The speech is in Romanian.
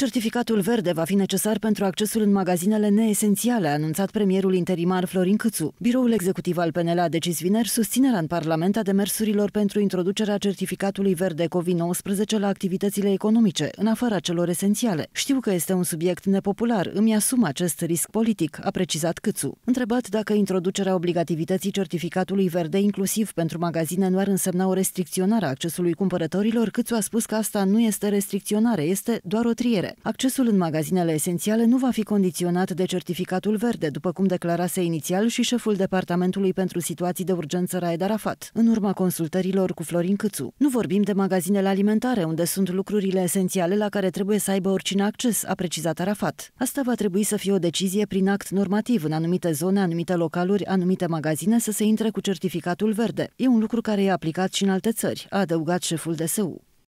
Certificatul verde va fi necesar pentru accesul în magazinele neesențiale, a anunțat premierul interimar Florin Câțu. Biroul executiv al PNL a decis vineri susținerea în Parlament a demersurilor pentru introducerea certificatului verde COVID-19 la activitățile economice, în afara celor esențiale. Știu că este un subiect nepopular, îmi asum acest risc politic, a precizat Câțu. Întrebat dacă introducerea obligativității certificatului verde inclusiv pentru magazine nu ar însemna o restricționare a accesului cumpărătorilor, Câțu a spus că asta nu este restricționare, este doar o triere verde. Accesul în magazinele esențiale nu va fi condiționat de certificatul verde, după cum declarase inițial și șeful Departamentului pentru Situații de Urgență Raed Arafat, în urma consultărilor cu Florin Câțu. Nu vorbim de magazinele alimentare, unde sunt lucrurile esențiale la care trebuie să aibă oricine acces, a precizat Arafat. Asta va trebui să fie o decizie prin act normativ, în anumite zone, anumite localuri, anumite magazine să se intre cu certificatul verde. E un lucru care e aplicat și în alte țări, a adăugat șeful DSU.